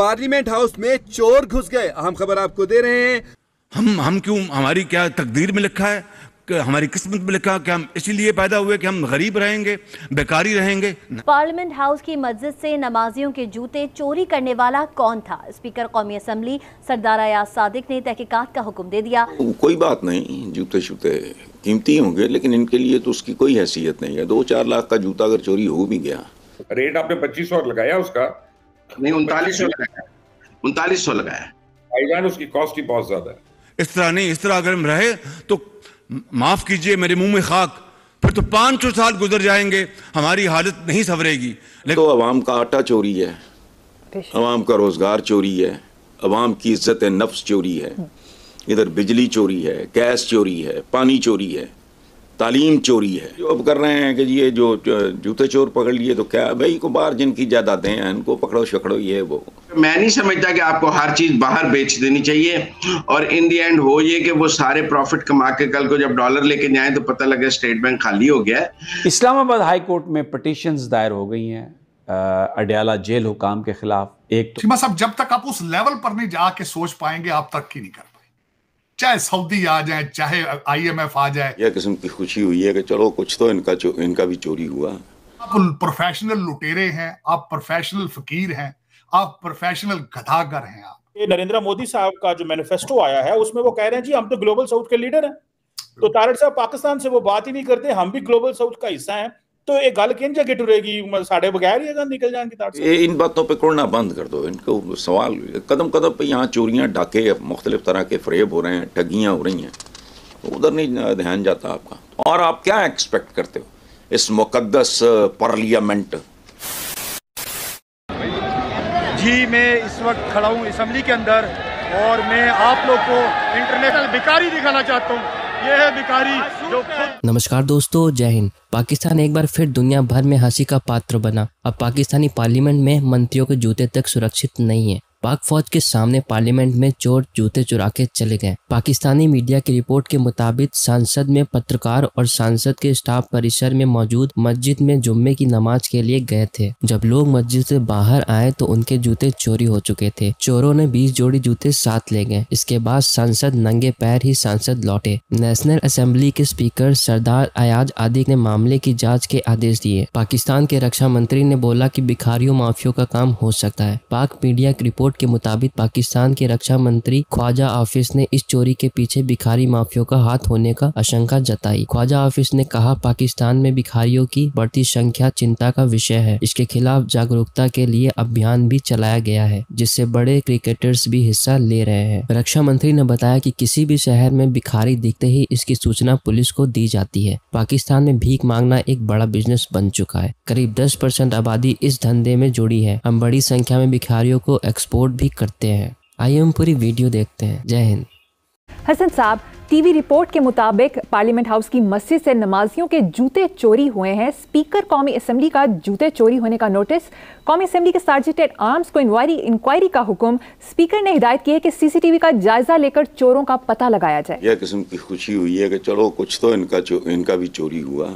Parliament house में चोर घुस गए अहम खबर आपको दे रहे हैं हम हम क्यों हमारी क्या तकदीर में लिखा है कि हमारी किस्मत में लिखा कि हम इसीलिए पैदा हुए कि हम गरीब रहेंगे बेकारी रहेंगे पार्लियामेंट हाउस की मस्जिद से नमाजियों के जूते चोरी करने वाला कौन था स्पीकर कौमी असम्बली सरदार अयाज सादिक ने तहकीकात का हुक्म दे दिया कोई बात नहीं जूते शूते कीमती होंगे लेकिन इनके लिए तो उसकी कोई हैसियत नहीं है दो चार लाख का जूता अगर चोरी हो भी गया रेट आपने पच्चीस और लगाया उसका नहीं उनतालीस सौ लगाया उनतालीस सौ लगाया भाईजान उसकी कॉस्ट ही बहुत ज्यादा है इस तरह नहीं इस तरह अगर हम रहे तो माफ कीजिए मेरे मुंह में खाक फिर तो पांच सौ साल गुजर जाएंगे हमारी हालत नहीं संवरेगी तो अवाम का आटा चोरी है अवाम का रोजगार चोरी है अवाम की इज्जत नफ्स चोरी है इधर बिजली चोरी है गैस चोरी है पानी चोरी है तालीम चोरी है जो अब कर रहे हैं कि ये जो जूते चोर पकड़ लिए तो क्या भाई को बाहर जिनकी जायदादें हैं इनको पकड़ो शकड़ो ये वो मैं नहीं समझता कि आपको हर चीज़ बाहर बेच देनी चाहिए और इन दी एंड हो ये कि वो सारे प्रॉफिट कमा के कल को जब डॉलर लेके जाए तो पता लगे स्टेट बैंक खाली हो गया इस्लामाबाद हाई कोर्ट में पटिशन दायर हो गई हैं अडयाला जेल हुकाम के खिलाफ एक तो... अब जब तक आप उस लेवल पर नहीं जाके सोच पाएंगे आप की नहीं कर चाहे सऊदी आ जाए चाहे आईएमएफ आ जाए यह किस्म की खुशी हुई है कि चलो कुछ तो इनका इनका भी चोरी हुआ आप प्रोफेशनल लुटेरे हैं आप प्रोफेशनल फकीर हैं आप प्रोफेशनल गधागर हैं आप नरेंद्र मोदी साहब का जो मैनिफेस्टो आया है उसमें वो कह रहे हैं जी हम तो ग्लोबल साउथ के लीडर हैं तो तारड़ साहब पाकिस्तान से वो बात ही नहीं करते हम भी ग्लोबल साउथ का हिस्सा हैं तो ये गल किंज जगह टुरेगी मतलब साढ़े बगैर ही निकल जाएंगे ये इन बातों पे कोड़ना बंद कर दो इनको सवाल कदम कदम पे यहाँ चोरियाँ डाके मुख्तलिफ तरह के फ्रेब हो रहे हैं ठगियाँ हो रही हैं उधर नहीं ध्यान जाता आपका और आप क्या एक्सपेक्ट करते हो इस मुकदस पार्लियामेंट जी मैं इस वक्त खड़ा हूँ असम्बली के अंदर और मैं आप लोग को इंटरनेशनल भिकारी दिखाना चाहता हूँ ये है भिखारी जो नमस्कार दोस्तों जय हिंद पाकिस्तान एक बार फिर दुनिया भर में हंसी का पात्र बना अब पाकिस्तानी पार्लियामेंट में मंत्रियों के जूते तक सुरक्षित नहीं है पाक फौज के सामने पार्लियामेंट में चोर जूते चुरा के चले गए पाकिस्तानी मीडिया की रिपोर्ट के मुताबिक सांसद में पत्रकार और सांसद के स्टाफ परिसर में मौजूद मस्जिद में जुम्मे की नमाज के लिए गए थे जब लोग मस्जिद से बाहर आए तो उनके जूते चोरी हो चुके थे चोरों ने बीस जोड़ी जूते साथ ले गए इसके बाद सांसद नंगे पैर ही सांसद लौटे नेशनल असेंबली के स्पीकर सरदार अयाज आदि ने मामले की जाँच के आदेश दिए पाकिस्तान के रक्षा मंत्री ने बोला की भिखारियों माफियों का काम हो सकता है पाक मीडिया की रिपोर्ट रिपोर्ट के मुताबिक पाकिस्तान के रक्षा मंत्री ख्वाजा आफिस ने इस चोरी के पीछे भिखारी माफियों का हाथ होने का आशंका जताई ख्वाजा आफिस ने कहा पाकिस्तान में भिखारियों की बढ़ती संख्या चिंता का विषय है इसके खिलाफ जागरूकता के लिए अभियान भी चलाया गया है जिससे बड़े क्रिकेटर्स भी हिस्सा ले रहे हैं रक्षा मंत्री ने बताया कि किसी भी शहर में भिखारी दिखते ही इसकी सूचना पुलिस को दी जाती है पाकिस्तान में भीख मांगना एक बड़ा बिजनेस बन चुका है करीब दस परसेंट आबादी इस धंधे में जुड़ी है हम बड़ी संख्या में भिखारियों को एक्सपोर्ट सपोर्ट भी करते हैं आइए हम पूरी वीडियो देखते हैं जय हिंद हसन साहब टीवी रिपोर्ट के मुताबिक पार्लियामेंट हाउस की मस्जिद से नमाजियों के जूते चोरी हुए हैं स्पीकर कौमी असम्बली का जूते चोरी होने का नोटिस कौमी असम्बली के सार्जेंट एट आर्म्स को इंक्वायरी इंक्वायरी का हुक्म स्पीकर ने हिदायत की है कि सीसीटीवी का जायजा लेकर चोरों का पता लगाया जाए यह किस्म की खुशी हुई है कि चलो कुछ तो इनका इनका भी चोरी हुआ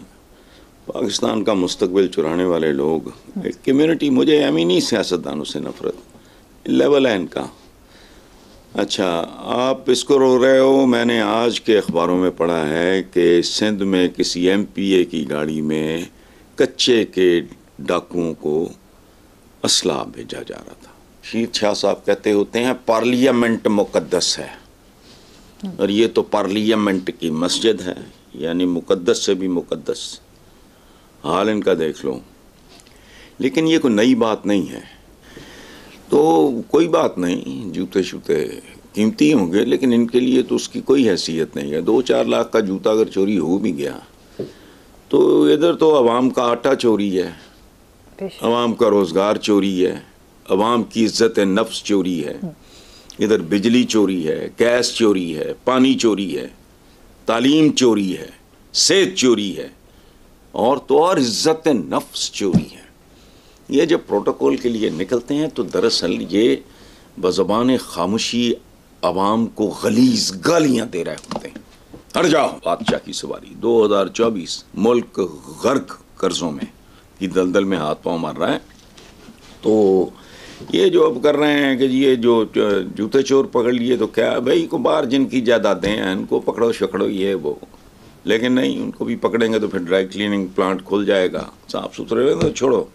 पाकिस्तान का मुस्तबिल चुराने वाले लोग एक कम्यूनिटी मुझे अमीनी सियासतदानों से नफरत लेवल है इनका अच्छा आप इसको रो रहे हो मैंने आज के अखबारों में पढ़ा है कि सिंध में किसी एमपीए की गाड़ी में कच्चे के डाकुओं को असलाह भेजा जा रहा था शीत शाह साहब कहते होते हैं पार्लियामेंट मुकद्दस है और ये तो पार्लियामेंट की मस्जिद है यानी मुकद्दस से भी मुकद्दस हाल इनका देख लो लेकिन ये कोई नई बात नहीं है तो कोई बात नहीं जूते शूते कीमती होंगे लेकिन इनके लिए तो उसकी कोई हैसियत नहीं है दो चार लाख का जूता अगर चोरी हो भी गया तो इधर तो आवाम का आटा चोरी है आवाम का रोज़गार चोरी है आवाम की इज्जत नफ्स चोरी है हम्म। इधर बिजली चोरी है गैस चोरी है पानी चोरी है तालीम चोरी है सेहत चोरी है और तो और इज्जत नफ्स चोरी है ये जब प्रोटोकॉल के लिए निकलते हैं तो दरअसल ये बजबान खामोशी आवाम को गलीज गालियाँ दे रहे होते हैं हर जाओ बादशाह की सवारी 2024 मुल्क गर्क कर्जों में कि दलदल में हाथ पाँव मार रहा है तो ये जो अब कर रहे हैं कि ये जो जूते चोर पकड़ लिए तो क्या भाई को बाहर जिनकी जायदादें हैं इनको पकड़ो शकड़ो ये वो लेकिन नहीं उनको भी पकड़ेंगे तो फिर ड्राई क्लीनिंग प्लांट खुल जाएगा साफ़ सुथरे तो छोड़ो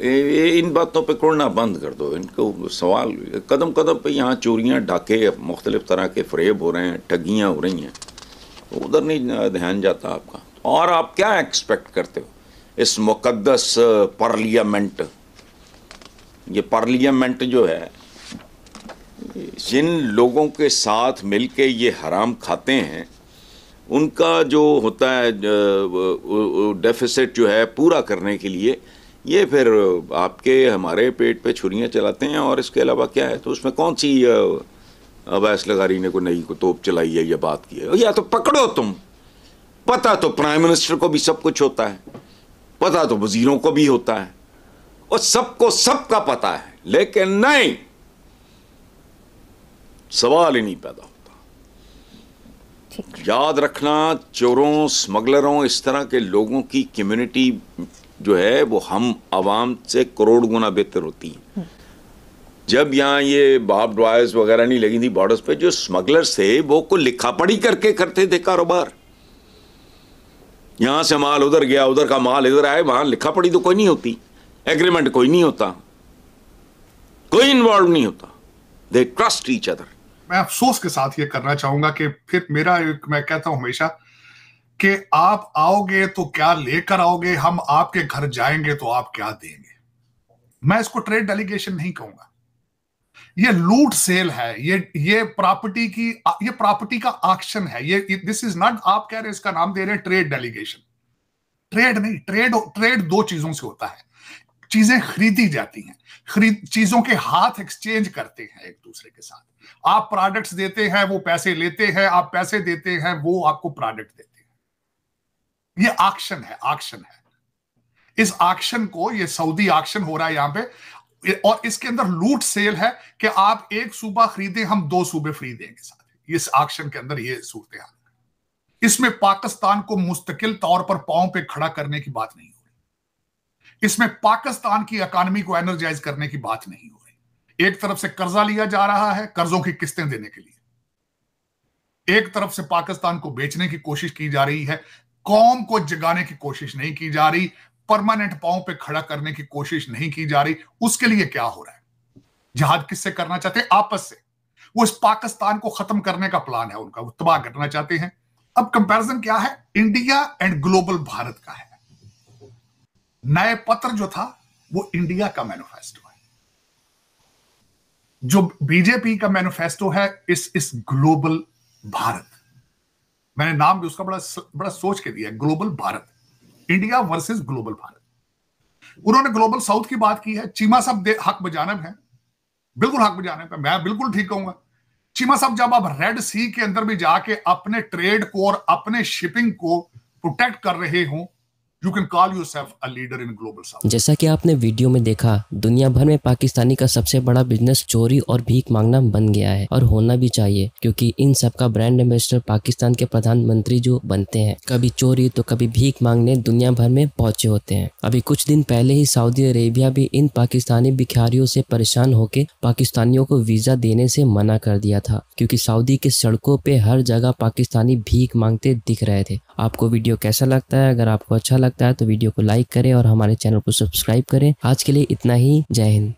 इन बातों पर कुड़ना बंद कर दो इनको सवाल कदम कदम पे यहाँ चोरियाँ डाके मुख्तलिफ़ तरह के फ़रेब हो रहे हैं ठगियाँ हो रही हैं उधर नहीं ध्यान जाता आपका और आप क्या एक्सपेक्ट करते हो इस मुकदस पार्लियामेंट ये पार्लियामेंट जो है जिन लोगों के साथ मिलके ये हराम खाते हैं उनका जो होता है डेफिसिट जो है पूरा करने के लिए ये फिर आपके हमारे पेट पे छुरियाँ चलाते हैं और इसके अलावा क्या है तो उसमें कौन सी अवैस लगारी ने कोई नई को तोप चलाई है या बात की है या तो पकड़ो तुम पता तो प्राइम मिनिस्टर को भी सब कुछ होता है पता तो वजीरों को भी होता है और सबको सबका पता है लेकिन नहीं सवाल ही नहीं पैदा याद रखना चोरों स्मगलरों इस तरह के लोगों की कम्युनिटी जो है वो हम आवाम से करोड़ गुना बेहतर होती है हम्म। जब यहाँ ये बाप डॉयस वगैरह नहीं लगी थी बॉर्डर्स पे जो स्मगलर्स थे वो को लिखा पढ़ी करके करते थे कारोबार यहाँ से माल उधर गया उधर का माल इधर आए वहां लिखा पढ़ी तो कोई नहीं होती एग्रीमेंट कोई नहीं होता कोई इन्वॉल्व नहीं होता दे ट्रस्ट ईच अदर मैं अफसोस के साथ ये करना चाहूंगा कि फिर मेरा एक मैं कहता हूं हमेशा कि आप आओगे तो क्या लेकर आओगे हम आपके घर जाएंगे तो आप क्या देंगे मैं इसको ट्रेड डेलीगेशन नहीं कहूंगा ये लूट सेल है ये ये प्रॉपर्टी की ये प्रॉपर्टी का ऑक्शन है ये दिस इज नॉट आप कह रहे हैं इसका नाम दे रहे हैं ट्रेड डेलीगेशन ट्रेड नहीं ट्रेड ट्रेड दो चीजों से होता है चीजें खरीदी जाती हैं खरीद चीजों के हाथ एक्सचेंज करते हैं एक दूसरे के साथ आप प्रोडक्ट्स देते हैं वो पैसे लेते हैं आप पैसे देते हैं वो आपको प्रोडक्ट देते हैं ये आक्शन है आक्शन है इस आक्शन को ये सऊदी आक्शन हो रहा है यहां पे और इसके अंदर लूट सेल है कि आप एक सूबा खरीदे हम दो सूबे फ्री देंगे साथ इस ऑक्शन के अंदर ये सूरत हाल इसमें पाकिस्तान को मुस्तकिल तौर पर पांव पे खड़ा करने की बात नहीं इसमें पाकिस्तान की इकॉनमी को एनर्जाइज करने की बात नहीं हो रही एक तरफ से कर्जा लिया जा रहा है कर्जों की किस्तें देने के लिए एक तरफ से पाकिस्तान को बेचने की कोशिश की जा रही है कौम को जगाने की कोशिश नहीं की जा रही परमानेंट पांव पे खड़ा करने की कोशिश नहीं की जा रही उसके लिए क्या हो रहा है जहाज किससे करना चाहते हैं आपस से वो इस पाकिस्तान को खत्म करने का प्लान है उनका वो तबाह करना चाहते हैं अब कंपैरिजन क्या है इंडिया एंड ग्लोबल भारत का है नए पत्र जो था वो इंडिया का मैनिफेस्टो है जो बीजेपी का मैनिफेस्टो है इस इस ग्लोबल भारत मैंने नाम भी उसका बड़ा बड़ा सोच के दिया global Bharat India versus global Bharat उन्होंने ग्लोबल साउथ की बात की है चीमा साहब हक बजानब है बिल्कुल हक बजानब है मैं बिल्कुल ठीक कहूंगा चीमा साहब जब आप रेड सी के अंदर भी जाके अपने ट्रेड को और अपने शिपिंग को प्रोटेक्ट कर रहे हो you can call yourself a leader in global south जैसा कि आपने वीडियो में देखा दुनिया भर में पाकिस्तानी का सबसे बड़ा बिजनेस चोरी और भीख मांगना बन गया है और होना भी चाहिए क्योंकि इन सब का ब्रांड एम्बेसडर पाकिस्तान के प्रधानमंत्री जो बनते हैं कभी चोरी तो कभी भीख मांगने दुनिया भर में पहुंचे होते हैं अभी कुछ दिन पहले ही सऊदी अरेबिया भी इन पाकिस्तानी भिखारियों से परेशान होकर पाकिस्तानियों को वीजा देने से मना कर दिया था क्योंकि सऊदी के सड़कों पे हर जगह पाकिस्तानी भीख मांगते दिख रहे थे आपको वीडियो कैसा लगता है अगर आपको अच्छा लगता है तो वीडियो को लाइक करें और हमारे चैनल को सब्सक्राइब करें आज के लिए इतना ही जय हिंद